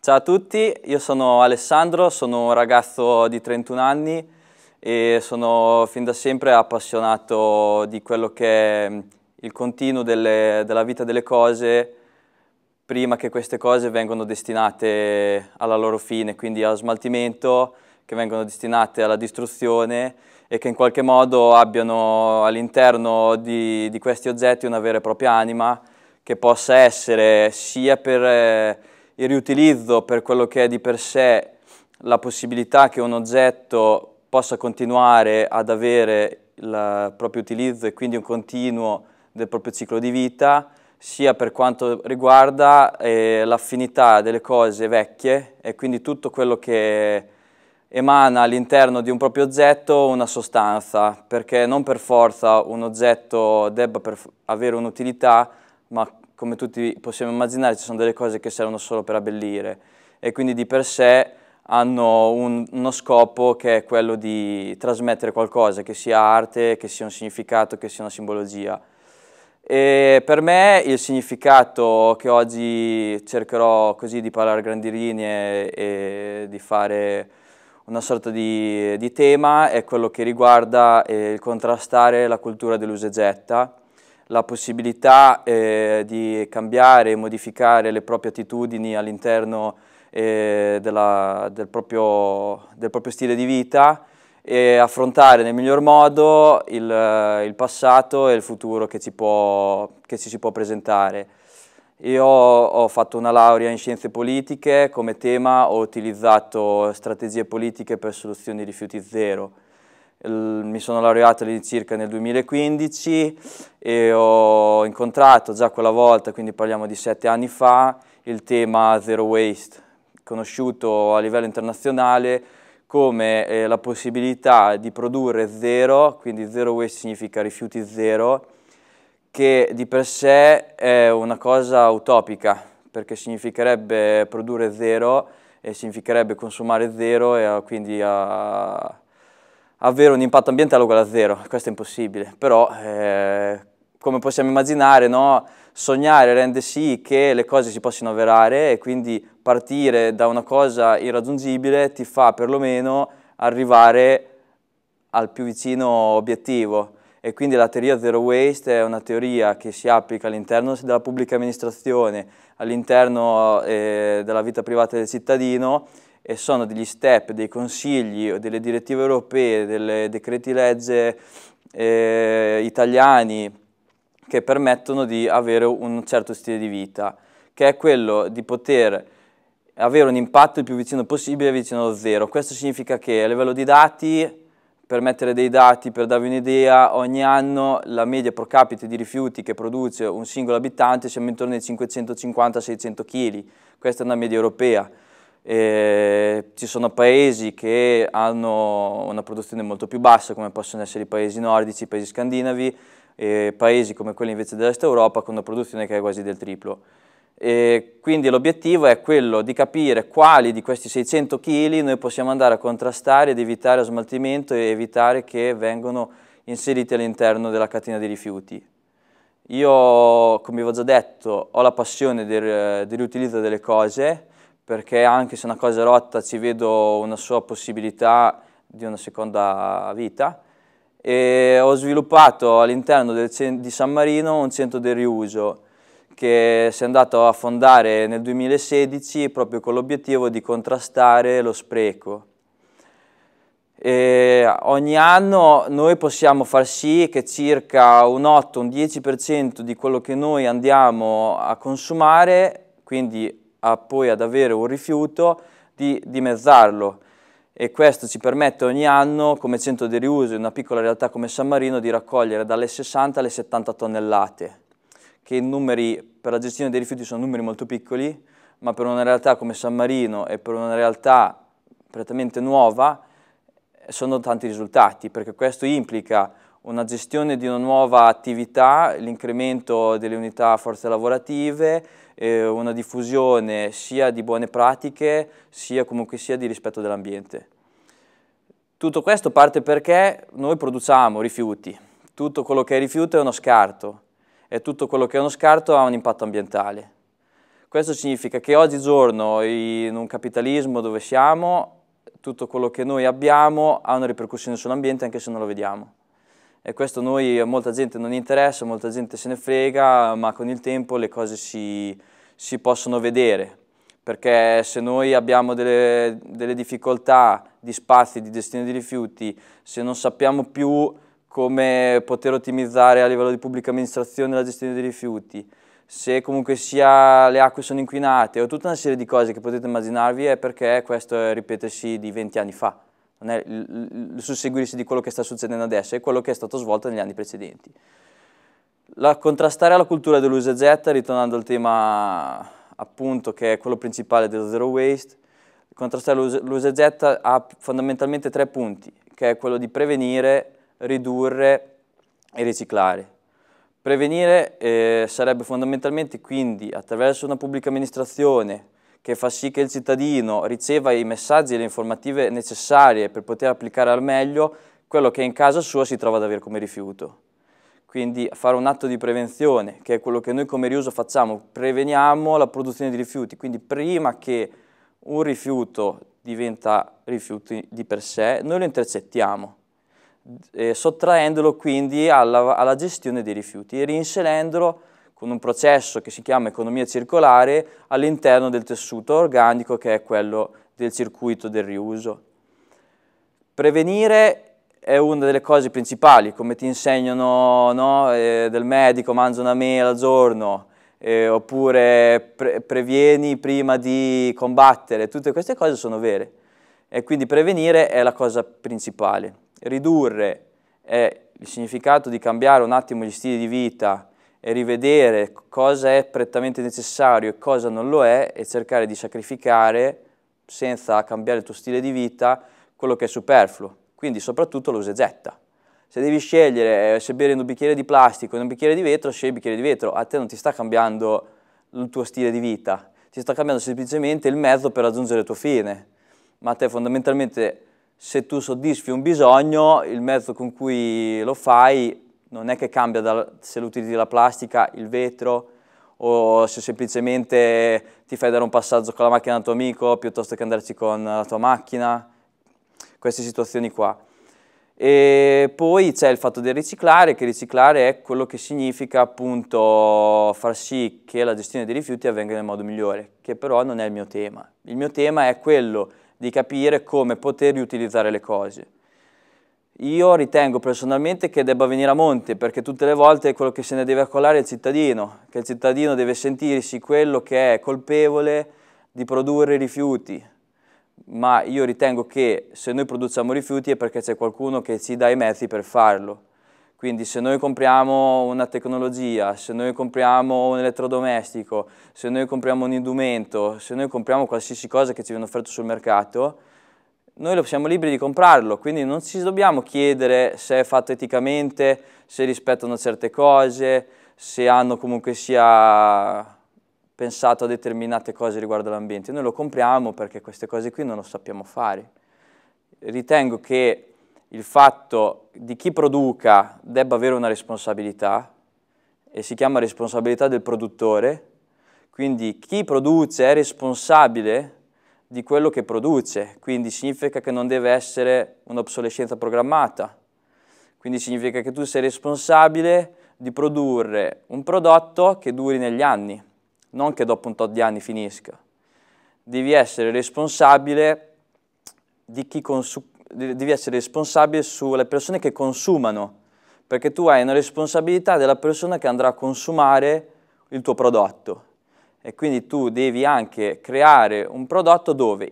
Ciao a tutti, io sono Alessandro, sono un ragazzo di 31 anni e sono fin da sempre appassionato di quello che è mm, il continuo delle, della vita delle cose prima che queste cose vengano destinate alla loro fine, quindi allo smaltimento, che vengono destinate alla distruzione e che in qualche modo abbiano all'interno di, di, questi oggetti una vera e propria anima che possa essere sia per eh, il riutilizzo, per quello che è di per sé la possibilità che un oggetto possa continuare ad avere il proprio utilizzo e quindi un continuo del proprio ciclo di vita, sia per quanto riguarda eh, l'affinità delle cose vecchie e quindi tutto quello che emana all'interno di un proprio oggetto una sostanza, perché non per forza un oggetto debba avere un'utilità, ma come tutti possiamo immaginare ci sono delle cose che servono solo per abbellire e quindi di per sé hanno un, uno scopo che è quello di trasmettere qualcosa, che sia arte, che sia un significato, che sia una simbologia. E per me il significato che oggi cercherò così di parlare a grandi linee e di fare una sorta di, di tema è quello che riguarda eh, il contrastare la cultura dell'usegetta, la possibilità eh, di cambiare e modificare le proprie attitudini all'interno eh, del, del, proprio, stile di vita e affrontare nel miglior modo il, il passato e il futuro che ci, può, che ci si può presentare. Io ho fatto una laurea in scienze politiche, come tema ho utilizzato strategie politiche per soluzioni rifiuti zero. mi sono laureato all'incirca nel 2015 e ho incontrato già quella volta, quindi parliamo di sette anni fa, il tema Zero Waste, conosciuto a livello internazionale come eh, la possibilità di produrre zero, quindi zero waste significa rifiuti zero, che di per sé è una cosa utopica, perché significherebbe produrre zero e significherebbe consumare zero e ah, quindi a ah, avere un impatto ambientale uguale a zero, questo è impossibile, però eh, come possiamo immaginare, no? sognare rende sì che le cose si possano avverare e quindi partire da una cosa irraggiungibile ti fa perlomeno arrivare al più vicino obiettivo e quindi la teoria zero waste è una teoria che si applica all'interno della pubblica amministrazione, all'interno eh, della vita privata del cittadino e sono degli step, dei consigli, delle direttive europee, dei decreti legge eh, italiani che permettono di avere un certo stile di vita, che è quello di poter avere un impatto il più vicino possibile vicino allo zero. Questo significa che a livello di dati per mettere dei dati, per darvi un'idea, ogni anno la media pro capite di rifiuti che produce un singolo abitante siamo intorno ai 550-600 kg, questa è una media europea. E ci sono paesi che hanno una produzione molto più bassa, come possono essere i paesi nordici, i paesi scandinavi, e paesi come quelli invece dell'est Europa con una produzione che è quasi del triplo. E quindi l'obiettivo è quello di capire quali di questi 600 kg noi possiamo andare a contrastare ed evitare lo smaltimento e evitare che vengano inseriti all'interno della catena dei rifiuti. Io, come vi ho già detto, ho la passione del, eh, dell'utilizzo delle cose perché anche se una cosa è rotta ci vedo una sua possibilità di una seconda vita e ho sviluppato all'interno di San Marino un centro del riuso che si è andato a fondare nel 2016 proprio con l'obiettivo di contrastare lo spreco. E ogni anno noi possiamo far sì che circa un 8, un 10% di quello che noi andiamo a consumare, quindi a poi ad avere un rifiuto, di dimezzarlo e questo ci permette ogni anno, come centro di riuso in una piccola realtà come San Marino, di raccogliere dalle 60 alle 70 tonnellate che i numeri per la gestione dei rifiuti sono numeri molto piccoli, ma per una realtà come San Marino e per una realtà prettamente nuova sono tanti risultati, perché questo implica una gestione di una nuova attività, l'incremento delle unità forze lavorative, eh, una diffusione sia di buone pratiche, sia comunque sia di rispetto dell'ambiente. Tutto questo parte perché noi produciamo rifiuti, tutto quello che è rifiuto è uno scarto, e tutto quello che è uno scarto ha un impatto ambientale. Questo significa che oggigiorno in un capitalismo dove siamo tutto quello che noi abbiamo ha una ripercussione sull'ambiente anche se non lo vediamo. E questo a molta gente non interessa, molta gente se ne frega, ma con il tempo le cose si, si possono vedere. Perché se noi abbiamo delle, delle difficoltà di spazi, di gestione di rifiuti, se non sappiamo più come poter ottimizzare a livello di pubblica amministrazione la gestione dei rifiuti, se comunque sia le acque sono inquinate o tutta una serie di cose che potete immaginarvi è perché questo è ripetersi di 20 anni fa, non è il susseguirsi di quello che sta succedendo adesso, è quello che è stato svolto negli anni precedenti. La, contrastare la cultura dell'usa getta, ritornando al tema appunto che è quello principale dello zero waste, contrastare l'usa getta ha fondamentalmente tre punti, che è quello di prevenire ridurre e riciclare. Prevenire eh, sarebbe fondamentalmente quindi attraverso una pubblica amministrazione che fa sì che il cittadino riceva i messaggi e le informative necessarie per poter applicare al meglio quello che in casa sua si trova ad avere come rifiuto. Quindi fare un atto di prevenzione, che è quello che noi come riuso facciamo, preveniamo la produzione di rifiuti, quindi prima che un rifiuto diventa rifiuto di per sé, noi lo intercettiamo eh, sottraendolo quindi alla, alla gestione dei rifiuti e reinserendolo con un processo che si chiama economia circolare all'interno del tessuto organico che è quello del circuito del riuso. Prevenire è una delle cose principali, come ti insegnano no, eh, del medico, mangia una mela al giorno, eh, oppure pre previeni prima di combattere, tutte queste cose sono vere. E quindi prevenire è la cosa principale ridurre è il significato di cambiare un attimo gli stili di vita e rivedere cosa è prettamente necessario e cosa non lo è e cercare di sacrificare senza cambiare il tuo stile di vita quello che è superfluo. Quindi soprattutto lo usa Se devi scegliere eh, se bere in un bicchiere di plastica o in un bicchiere di vetro, scegli il bicchiere di vetro. A te non ti sta cambiando il tuo stile di vita, ti sta cambiando semplicemente il mezzo per raggiungere il tuo fine. Ma a te fondamentalmente se tu soddisfi un bisogno, il mezzo con cui lo fai non è che cambia da, se utilizzi la plastica, il vetro o se semplicemente ti fai dare un passaggio con la macchina del tuo amico piuttosto che andarci con la tua macchina, queste situazioni qua. E poi c'è il fatto del riciclare, che riciclare è quello che significa appunto far sì che la gestione dei rifiuti avvenga nel modo migliore, che però non è il mio tema. Il mio tema è quello di capire come poter riutilizzare le cose. Io ritengo personalmente che debba venire a monte, perché tutte le volte quello che se ne deve accollare è il cittadino, che il cittadino deve sentirsi quello che è colpevole di produrre rifiuti, ma io ritengo che se noi produciamo rifiuti è perché c'è qualcuno che ci dà i mezzi per farlo. Quindi se noi compriamo una tecnologia, se noi compriamo un elettrodomestico, se noi compriamo un indumento, se noi compriamo qualsiasi cosa che ci viene offerto sul mercato, noi siamo liberi di comprarlo, quindi non ci dobbiamo chiedere se è fatto eticamente, se rispettano certe cose, se hanno comunque sia pensato a determinate cose riguardo l'ambiente. Noi lo compriamo perché queste cose qui non lo sappiamo fare. Ritengo che il fatto di chi produca debba avere una responsabilità e si chiama responsabilità del produttore, quindi chi produce è responsabile di quello che produce, quindi significa che non deve essere un'obsolescenza programmata, quindi significa che tu sei responsabile di produrre un prodotto che duri negli anni, non che dopo un tot di anni finisca. Devi essere responsabile di chi, consuma devi essere responsabile sulle persone che consumano, perché tu hai una responsabilità della persona che andrà a consumare il tuo prodotto. E quindi tu devi anche creare un prodotto dove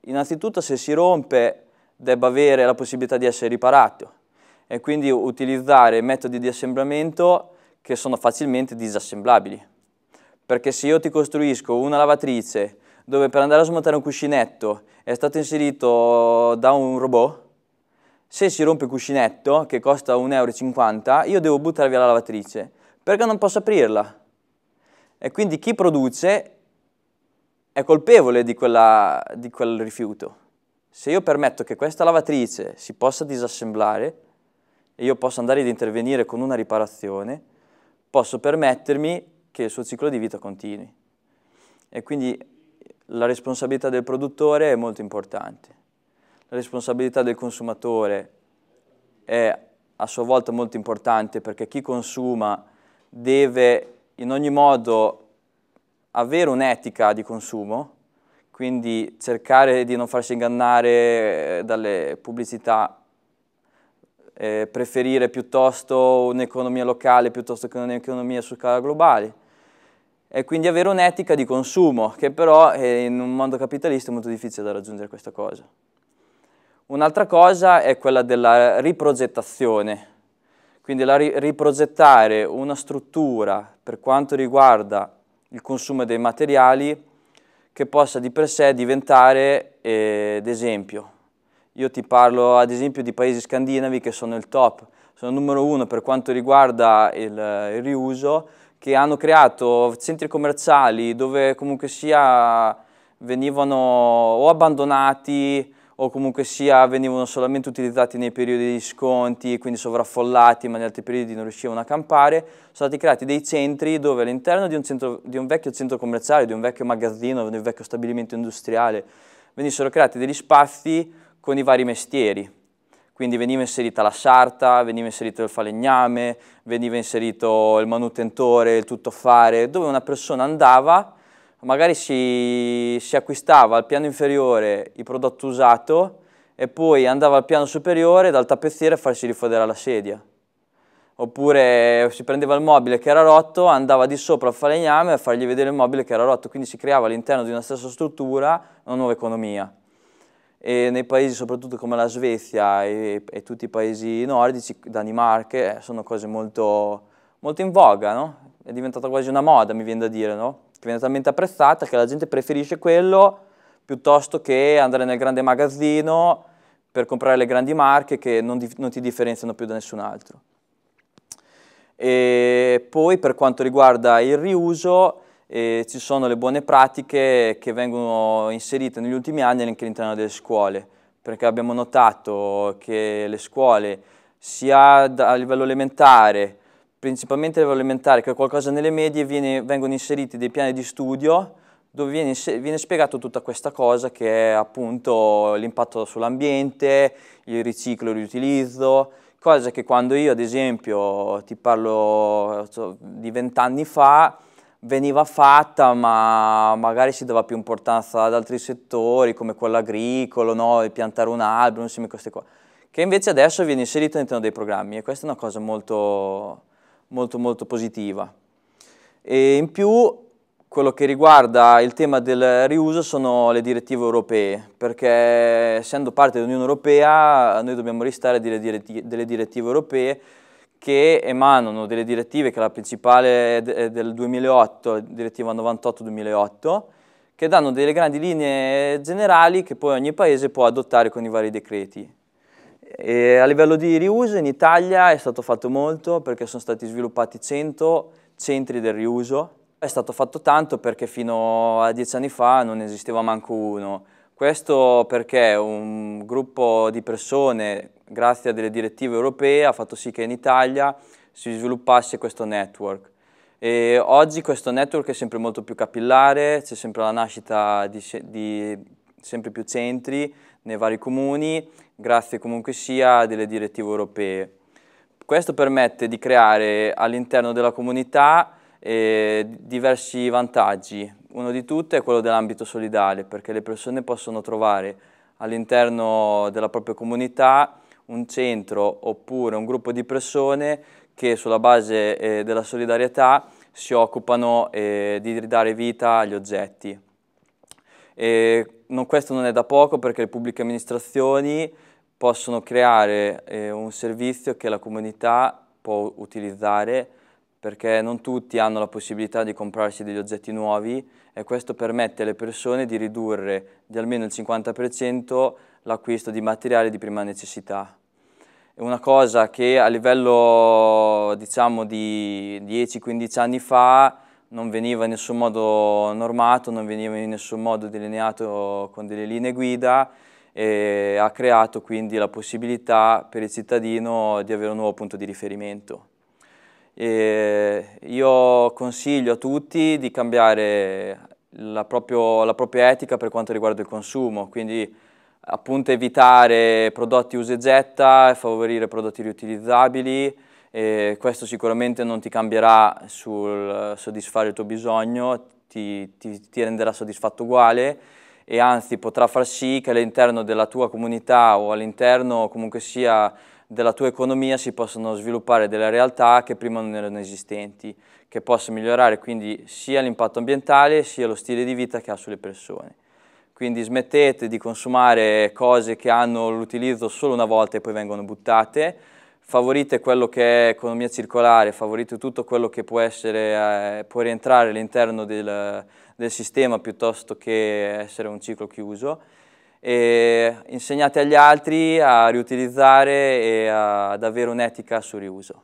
innanzitutto se si rompe debba avere la possibilità di essere riparato e quindi utilizzare metodi di assemblamento che sono facilmente disassemblabili. Perché se io ti costruisco una lavatrice dove per andare a smontare un cuscinetto è stato inserito da un robot, se si rompe il cuscinetto, che costa 1,50 euro, io devo buttare via la lavatrice, perché non posso aprirla. E quindi chi produce è colpevole di, quella, di quel rifiuto. Se io permetto che questa lavatrice si possa disassemblare e io posso andare ad intervenire con una riparazione, posso permettermi che il suo ciclo di vita continui. E quindi la responsabilità del produttore è molto importante. La responsabilità del consumatore è a sua volta molto importante perché chi consuma deve in ogni modo avere un'etica di consumo, quindi cercare di non farsi ingannare eh, dalle pubblicità, eh, preferire piuttosto un'economia locale piuttosto che un'economia su scala globale e quindi avere un'etica di consumo, che però eh, in un mondo capitalista è molto difficile da raggiungere questa cosa. Un'altra cosa è quella della riprogettazione, quindi ri riprogettare una struttura per quanto riguarda il consumo dei materiali che possa di per sé diventare eh, d'esempio. Io ti parlo ad esempio di paesi scandinavi che sono il top, sono numero uno per quanto riguarda il, il riuso, che hanno creato centri commerciali dove comunque sia venivano o abbandonati o comunque sia venivano solamente utilizzati nei periodi di sconti, quindi sovraffollati, ma negli altri periodi non riuscivano a campare, sono stati creati dei centri dove all'interno di, di, un vecchio centro commerciale, di un vecchio magazzino, di un vecchio stabilimento industriale, venissero creati degli spazi con i vari mestieri quindi veniva inserita la sarta, veniva inserito il falegname, veniva inserito il manutentore, il tuttofare, dove una persona andava, magari si, si acquistava al piano inferiore il prodotto usato e poi andava al piano superiore dal tappezziere a farsi rifodere la sedia. Oppure si prendeva il mobile che era rotto, andava di sopra al falegname a fargli vedere il mobile che era rotto, quindi si creava all'interno di una stessa struttura una nuova economia e nei paesi soprattutto come la Svezia e, e tutti i paesi nordici, Danimarca, eh, sono cose molto, molto in voga, no? È diventata quasi una moda, mi viene da dire, no? Che viene talmente apprezzata che la gente preferisce quello piuttosto che andare nel grande magazzino per comprare le grandi marche che non, non ti differenziano più da nessun altro. E poi per quanto riguarda il riuso, e ci sono le buone pratiche che vengono inserite negli ultimi anni anche all'interno delle scuole, perché abbiamo notato che le scuole sia a livello elementare, principalmente a livello elementare, che qualcosa nelle medie, viene, vengono inseriti dei piani di studio dove viene, viene spiegato tutta questa cosa che è appunto l'impatto sull'ambiente, il riciclo e il riutilizzo, cosa che quando io ad esempio ti parlo di vent'anni fa veniva fatta ma magari si dava più importanza ad altri settori come quello agricolo, no? piantare un albero, insieme a queste cose, che invece adesso viene inserito all'interno dei programmi e questa è una cosa molto, molto, molto positiva. E in più quello che riguarda il tema del riuso sono le direttive europee, perché essendo parte dell'Unione Europea noi dobbiamo ristare delle direttive europee che emanano delle direttive, che la principale è eh, del 2008, direttiva 98-2008, che danno delle grandi linee generali che poi ogni paese può adottare con i vari decreti. E a livello di riuso in Italia è stato fatto molto perché sono stati sviluppati 100 centri del riuso. È stato fatto tanto perché fino a dieci anni fa non esisteva manco uno. Questo perché un gruppo di persone grazie a delle direttive europee, ha fatto sì che in Italia si sviluppasse questo network. E oggi questo network è sempre molto più capillare, c'è sempre la nascita di, di, sempre più centri nei vari comuni, grazie comunque sia a delle direttive europee. Questo permette di creare all'interno della comunità eh, diversi vantaggi. Uno di tutti è quello dell'ambito solidale, perché le persone possono trovare all'interno della propria comunità un centro oppure un gruppo di persone che sulla base eh, della solidarietà si occupano eh, di ridare vita agli oggetti. Non, questo non è da poco perché le pubbliche amministrazioni possono creare eh, un servizio che la comunità può utilizzare perché non tutti hanno la possibilità di comprarsi degli oggetti nuovi e questo permette alle persone di ridurre di almeno il 50% l'acquisto di materiali di prima necessità. È una cosa che a livello diciamo, di 10-15 anni fa non veniva in nessun modo normato, non veniva in nessun modo delineato con delle linee guida e ha creato quindi la possibilità per il cittadino di avere un nuovo punto di riferimento. E io consiglio a tutti di cambiare la, proprio, la propria etica per quanto riguarda il consumo, quindi appunto evitare prodotti usa e getta, favorire prodotti riutilizzabili, e questo sicuramente non ti cambierà sul soddisfare il tuo bisogno, ti, ti, ti renderà soddisfatto uguale e anzi potrà far sì che all'interno della tua comunità o all'interno comunque sia della tua economia si possano sviluppare delle realtà che prima non erano esistenti, che possa migliorare quindi sia l'impatto ambientale sia lo stile di vita che ha sulle persone quindi smettete di consumare cose che hanno l'utilizzo solo una volta e poi vengono buttate, favorite quello che è economia circolare, favorite tutto quello che può, essere, eh, può rientrare all'interno del, del sistema piuttosto che essere un ciclo chiuso e insegnate agli altri a riutilizzare e ad avere un'etica sul riuso.